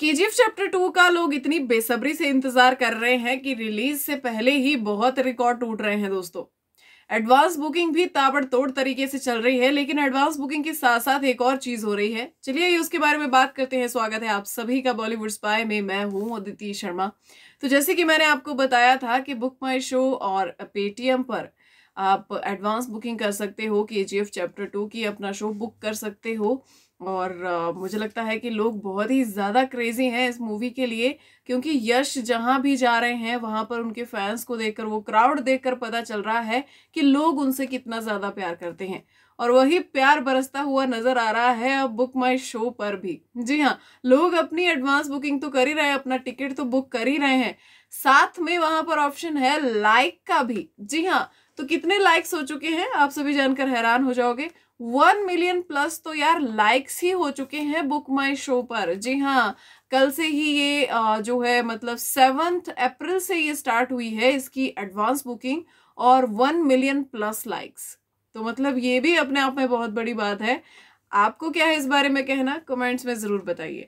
KGF chapter two का लोग इतनी बेसब्री से इंतजार कर रहे हैं कि रिलीज से पहले ही बहुत रिकॉर्ड टूट रहे हैं दोस्तों एडवांस बुकिंग भी ताबड़तोड़ तरीके से चल रही है लेकिन एडवांस बुकिंग के साथ साथ एक और चीज हो रही है चलिए उसके बारे में बात करते हैं स्वागत है आप सभी का बॉलीवुड स्पाई में मैं हूं अदिति शर्मा तो जैसे कि मैंने आपको बताया था कि बुक माई शो और पेटीएम पर आप एडवांस बुकिंग कर सकते हो के जी एफ चैप्टर टू की अपना शो बुक कर सकते हो और मुझे लगता है कि लोग बहुत ही ज़्यादा क्रेजी हैं इस मूवी के लिए क्योंकि यश जहाँ भी जा रहे हैं वहाँ पर उनके फैंस को देखकर वो क्राउड देखकर पता चल रहा है कि लोग उनसे कितना ज़्यादा प्यार करते हैं और वही प्यार बरसता हुआ नज़र आ रहा है अब बुक माई शो पर भी जी हाँ लोग अपनी एडवांस बुकिंग तो कर ही रहे हैं अपना टिकट तो बुक कर ही रहे हैं साथ में वहाँ पर ऑप्शन है लाइक का भी जी हाँ तो कितने लाइक्स हो चुके हैं आप सभी जानकर हैरान हो जाओगे वन मिलियन प्लस तो यार लाइक्स ही हो चुके हैं बुक माई शो पर जी हाँ कल से ही ये जो है मतलब सेवन्थ अप्रैल से ये स्टार्ट हुई है इसकी एडवांस बुकिंग और वन मिलियन प्लस लाइक्स तो मतलब ये भी अपने आप में बहुत बड़ी बात है आपको क्या है इस बारे में कहना कमेंट्स में ज़रूर बताइए